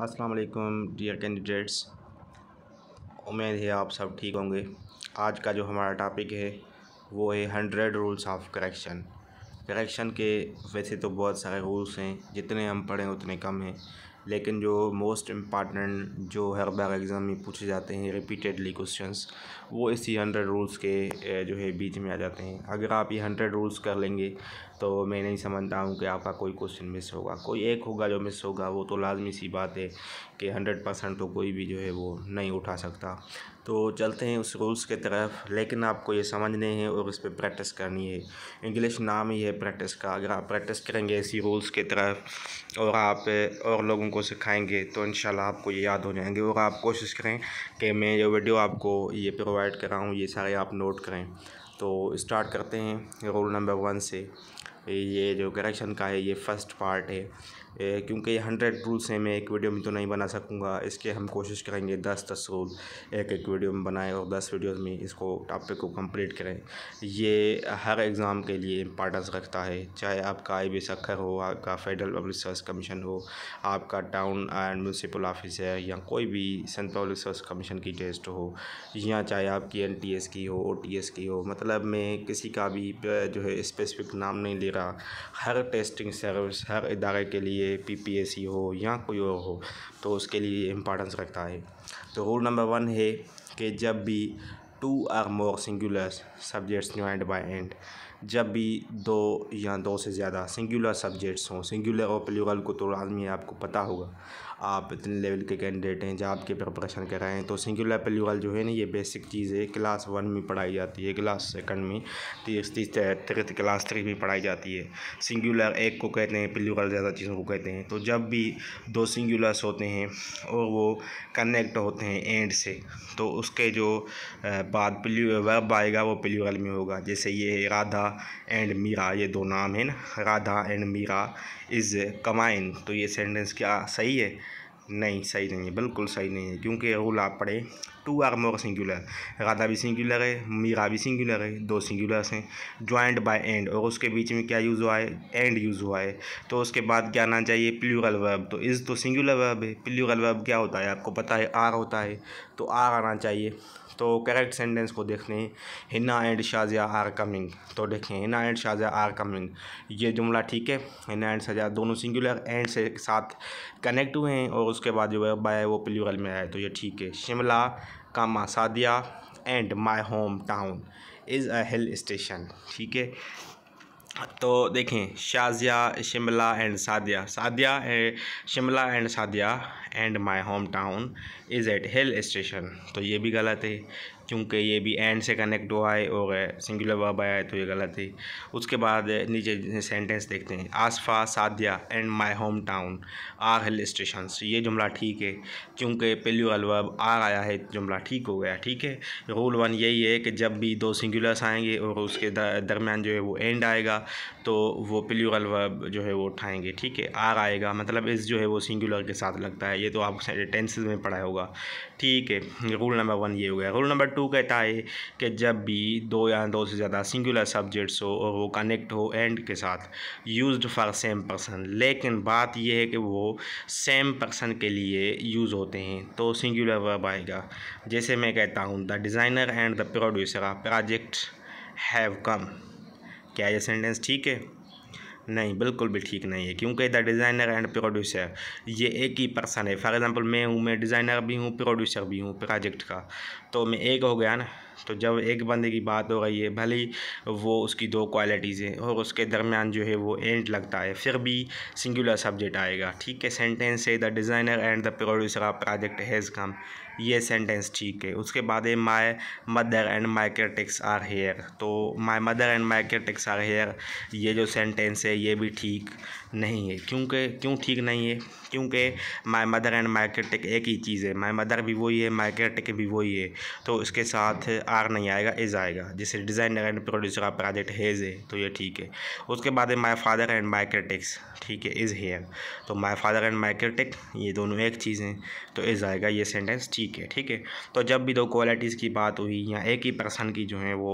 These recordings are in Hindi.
अस्सलाम वालेकुम डियर कैंडिडेट्स उम्मीद है आप सब ठीक होंगे आज का जो हमारा टॉपिक है वो है hundred rules of correction correction के वैसे तो बहुत सारे रूल्स हैं जितने हम पढ़ें उतने कम हैं लेकिन जो मोस्ट इम्पॉर्टेंट जो हर बार एग्ज़ाम में पूछे जाते हैं रिपीटेडली क्वेश्चंस वो इसी हंड्रेड रूल्स के जो है बीच में आ जाते हैं अगर आप ये हंड्रेड रूल्स कर लेंगे तो मैं नहीं समझता हूँ कि आपका कोई क्वेश्चन मिस होगा कोई एक होगा जो मिस होगा वो तो लाजमी सी बात है कि हंड्रेड परसेंट तो कोई भी जो है वो नहीं उठा सकता तो चलते हैं उस रूल्स के तरफ लेकिन आपको ये समझने हैं और इस पर प्रैक्टिस करनी है इंग्लिश नाम ही है प्रैक्टिस का अगर आप प्रैक्टिस करेंगे इसी रूल्स के तरफ और आप और लोगों को सिखाएंगे तो इन आपको ये याद हो जाएंगे और आप कोशिश करें कि मैं जो वीडियो आपको ये प्रोवाइड कर रहा हूँ ये सारे आप नोट करें तो स्टार्ट करते हैं रोल नंबर वन से ये जो करेक्शन का है ये फर्स्ट पार्ट है क्योंकि हंड्रेड रूल्स हैं मैं एक वीडियो में तो नहीं बना सकूँगा इसके हम कोशिश करेंगे दस दस रूल एक एक वीडियो में बनाएं और दस वीडियोस में इसको टॉपिक को कंप्लीट करें ये हर एग्ज़ाम के लिए इम्पॉर्टेंस रखता है चाहे आपका आई बी सखर हो आपका फेडरल पब्लिक सर्विस कमीशन हो आपका टाउन एंड म्यूनसिपल ऑफिस है या कोई भी सेंट्रल पब्लिक सर्विस कमीशन की टेस्ट हो या चाहे आपकी एन टी एस की हो ओ टी एस की हो मतलब मैं किसी का भी जो है स्पेसिफिक नाम नहीं ले रहा हर टेस्टिंग सर्विस हर इदारे के लिए लिए पी हो या कोई और हो तो उसके लिए इम्पोर्टेंस रखता है तो रूल नंबर वन है कि जब भी two or more singular subjects joint by and जब भी दो या दो से ज़्यादा सिंगुलर सब्जेक्ट्स हों सिंगुलर और प्लूरल को तो आदमी आपको पता होगा आप इतने लेवल के कैंडिडेट हैं जब आपके प्रिपरेशन कर रहे हैं तो सिंगुलर प्लूरल जो है ना ये बेसिक चीज़ है क्लास वन में पढ़ाई जाती है क्लास सेकंड में तीसरी तृत क्लास थ्री में पढ़ाई जाती है सिंगुलर एक को कहते हैं प्लूरल ज़्यादा चीज़ों को कहते हैं तो जब भी दो सिंगुलर्स होते हैं और वो कनेक्ट होते हैं एंड से तो उसके जो बाद प्लू वर्ब आएगा वो प्लूरल में होगा जैसे ये राधा एंड मीरा ये दो नाम हैं ना Radha and Meera is coming तो ये सेंटेंस क्या सही है नहीं सही नहीं है बिल्कुल सही नहीं है क्योंकि रूल आप पढ़े two or more singular Radha भी सिंगुलर है मीरा भी सिंगुलर है दो सिंगुलर्स हैं ज्वाइंट बाय एंड और उसके बीच में क्या यूज़ हुआ है एंड यूज़ हुआ है तो उसके बाद क्या आना चाहिए प्लूरल वर्ब तो इज़ तो सिंगुलर वर्ब है प्लूरल वर्ब क्या होता है आपको पता है आर होता है तो आर आना चाहिए तो करेक्ट सेंटेंस को देखते हैं Hina and Shazia are coming तो देखें Hina and Shazia are coming ये जुमला ठीक है हिना एंड शाजिया दोनों सिंगुलर एंड से साथ कनेक्ट हुए हैं और उसके बाद जो है बाय वो प्लूरल में आया तो ये ठीक है Shimla comma Sadia and my home town is a hill station ठीक है तो देखें Shazia Shimla and Sadia Sadia Shimla and Sadia and my home town is at hill station तो ये भी गलत है क्योंकि ये भी एंड से कनेक्ट हुआ है और सिंगुलर वर्ब आया है तो ये गलत है उसके बाद नीचे सेंटेंस देखते हैं Asfa Sadhya and my home town are hill station ये जुमला ठीक है क्योंकि पेल्यू वाल वर्ब आर आया है जुमला ठीक हो गया ठीक है रूल वन यही है कि जब भी दो सिंगुलर्स आएंगे और उसके दरमियान जो है वो एंड आएगा तो वो प्लूरल वर्ब जो है वो उठाएँगे ठीक है आर आएगा मतलब इस जो है वो सिंगुलर के साथ लगता है ये तो आप टेंस में पढ़ाया होगा ठीक है रूल नंबर वन ये हो गया रूल नंबर टू कहता है कि जब भी दो या दो से ज़्यादा सिंगुलर सब्जेक्ट्स हो और वो कनेक्ट हो एंड के साथ यूज फॉर सेम पर्सन लेकिन बात यह है कि वो सेम पर्सन के लिए यूज़ होते हैं तो सिंगुलर वर्ब आएगा जैसे मैं कहता हूँ the designer and the producer project have come क्या ये सेंटेंस ठीक है नहीं बिल्कुल भी ठीक नहीं है क्योंकि द डिज़ाइनर एंड प्रोड्यूसर ये एक ही पर्सन है फॉर एग्ज़ाम्पल मैं हूँ मैं डिज़ाइनर भी हूँ प्रोड्यूसर भी हूँ प्रोजेक्ट का तो मैं एक हो गया ना तो जब एक बंदे की बात हो रही है भले ही वो उसकी दो क्वालिटीज़ हैं और उसके दरमियान जो है वो एंड लगता है फिर भी सिंगुलर सब्जेक्ट आएगा ठीक है सेंटेंस है the designer and the producer of project has come ये सेंटेंस ठीक है उसके बाद है my mother and my critics are here तो my mother and my critics are here ये जो सेंटेंस है ये भी ठीक नहीं है क्योंकि क्यों ठीक नहीं है क्योंकि my mother and my critic एक ही चीज़ है माय मदर भी वही है माई क्रिटिक भी वही है तो इसके साथ आर नहीं आएगा इज़ आएगा जैसे डिज़ाइन एंड प्रोड्यूसर का प्रोजेक्ट हेज है तो ये ठीक है उसके बाद है my father and my critics ठीक है इज़ हेयर तो my father and my critic ये दोनों एक चीज़ हैं तो इज़ आएगा ये सेंटेंस ठीक है ठीक है तो जब भी दो क्वालिटीज़ की बात हुई या एक ही पर्सन की जो है वो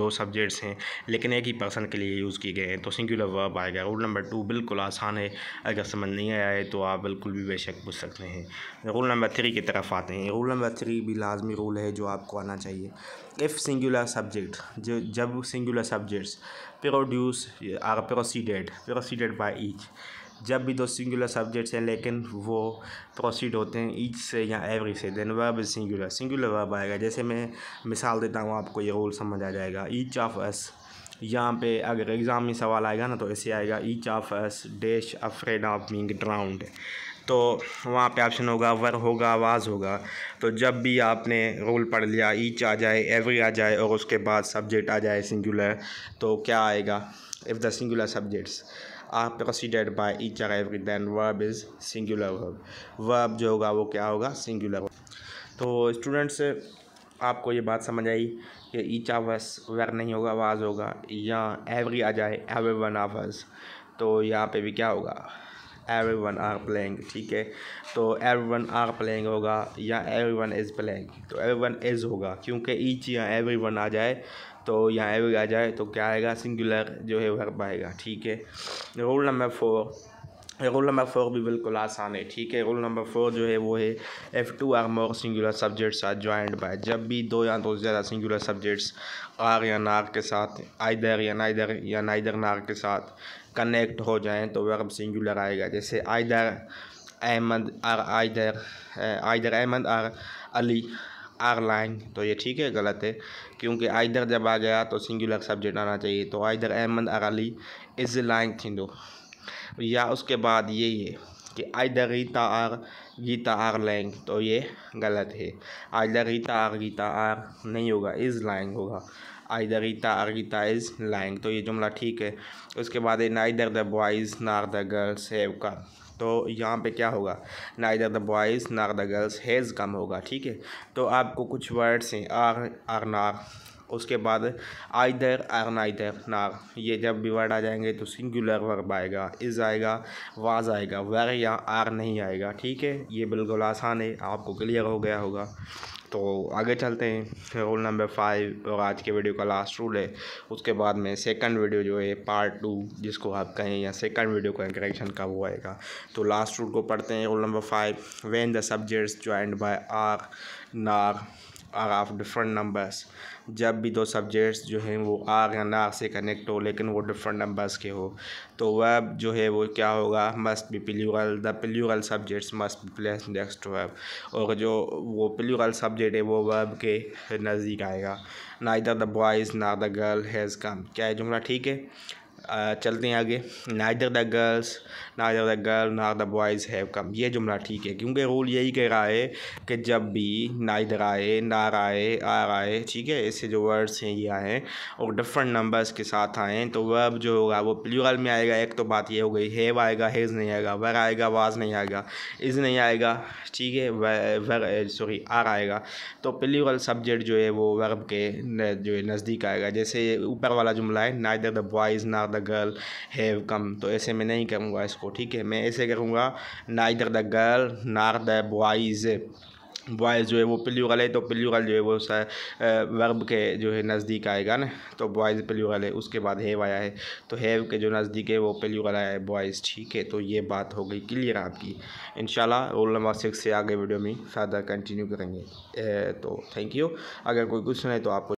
दो सब्जेक्ट्स हैं लेकिन एक ही पर्सन के लिए यूज़ किए गए हैं तो सिंगुलर वर्ब आएगा रूल नंबर टू बिल्कुल आसान है अगर समझ नहीं आया है तो आप बिल्कुल भी बेशक पूछ सकते हैं रूल नंबर थ्री की तरफ आते हैं रूल नंबर थ्री भी लाजमी रूल है जो आपको आना चाहिए इफ़ सिंगुलर सब्जेक्ट जो जब singular subjects produce are preceded preceded by each जब भी दो सिंगुलर सब्जेक्ट्स हैं लेकिन वो प्रोसीड होते हैं ईच से या एवरी से then verb is singular singular verb आएगा जैसे मैं मिसाल देता हूँ आपको ये रोल समझ आ जाएगा ईच ऑफ अस यहाँ पे अगर एग्ज़ाम में सवाल आएगा ना तो ऐसे आएगा each of us dash afraid of being drowned तो वहाँ पे ऑप्शन होगा वर होगा वाज़ होगा तो जब भी आपने रोल पढ़ लिया ईच आ जाए एवरी आ जाए और उसके बाद सब्जेक्ट आ जाए सिंगुलर तो क्या आएगा if the singular subjects are preceded by each or every then verb is singular verb verb जो होगा वो क्या होगा सिंगुलर तो स्टूडेंट्स आपको ये बात समझ आई कि ईच आवर्स वर नहीं होगा आवाज़ होगा या एवरी आ जाए एवरी वन आवर्स तो यहाँ पे भी क्या होगा एवरी वन आर प्लेइंग ठीक है तो एवरी वन आर प्लेइंग होगा या एवरी वन इज़ प्लेइंग तो एवरी वन इज़ होगा क्योंकि ईच या एवरी वन आ जाए तो यहाँ एवरी आ जाए तो क्या आएगा सिंगुलर जो है वर्ब आएगा ठीक है rule number four rule number four भी बिल्कुल आसान है ठीक है रोल नंबर फोर जो है वो है if two or more singular subjects are joint by जब भी दो या दो ज़्यादा सिंगुलर सब्जेक्ट्स आर या नार के साथ आइदर या नाइदर या नाइदर नार के साथ कनेक्ट हो जाएं तो वर्ब सिंगुलर आएगा जैसे either Ahmad or either either Ahmad or Ali are lying तो ये ठीक है गलत है क्योंकि आइदर जब आ गया तो सिंगुलर सब्जेक्ट आना चाहिए तो either Ahmad or Ali is lying थी या उसके बाद ये ये कि the Geeta or Geeta are lying तो ये गलत है द गीता आर गीता आर नहीं होगा इज़ लाइंग होगा the Geeta or Geeta is lying तो ये जुमला ठीक है उसके बाद neither the boys nor the girls have come तो यहाँ पे क्या होगा neither the boys nor the girls has come होगा ठीक है तो आपको कुछ वर्ड्स हैं आर आर नार उसके बाद आइदर अरन दर नार ये जब भी वर्ड आ जाएंगे तो सिंगुलर वर्ब आएगा इज़ आएगा वाज आएगा वर या आर नहीं आएगा ठीक है ये बिल्कुल आसान है आपको क्लियर हो गया होगा तो आगे चलते हैं रोल नंबर फाइव और आज के वीडियो का लास्ट रूल है उसके बाद में सेकंड वीडियो जो है पार्ट टू जिसको आप कहें या सेकंड वीडियो का इंट्रेक्शन का वो आएगा तो लास्ट रूल को पढ़ते हैं rule number five when the subjects joined by or nor of different numbers जब भी दो सब्जेक्ट्स जो हैं वो आग या आग से कनेक्ट हो लेकिन वो डिफरेंट नंबर्स के हो तो वर्ब जो है वो क्या होगा must be plural the plural subjects must be place next verb और जो वो प्लूरल सब्जेक्ट है वो वर्ब के नज़दीक आएगा neither the boys nor the girl has come क्या है जुमला ठीक है चलते हैं आगे neither the girls neither the girl nor the boys have come ये जुमला ठीक है क्योंकि रूल यही कह रहा है कि जब भी नाइदर आए नार आए आर आए ठीक है ऐसे जो वर्ड्स हैं ये आए और डिफरेंट नंबर्स के साथ आएँ तो वर्ब जो होगा वो प्लूरल में आएगा एक तो बात ये हो गई हैव आएगा हेज़ नहीं आएगा वर आएगा वाज नहीं आएगा इज़ नहीं आएगा ठीक है वर सॉरी आर आएगा तो प्लूरल सब्जेक्ट जो है वो वर्ब के जो है नज़दीक आएगा जैसे ऊपर वाला जुमला है neither the boys nor the the girl have come तो ऐसे में नहीं करूँगा इसको ठीक है मैं ऐसे करूँगा इधर the girl nor the boys boys जो है वो प्ल्यूरल है तो प्ल्यूरल जो है वो सा वर्ब के जो है नज़दीक आएगा ना तो बॉयज़ प्ल्यूरल है उसके बाद हैव आया है तो हैव के जो नज़दीक है वो प्ल्यूरल आया है बॉयज़ ठीक है तो ये बात हो गई क्लियर आपकी इन रोल नंबर सिक्स से आगे वीडियो में फर्दर कंटिन्यू करेंगे ए, तो थैंक यू अगर कोई क्वेश्चन है तो आपको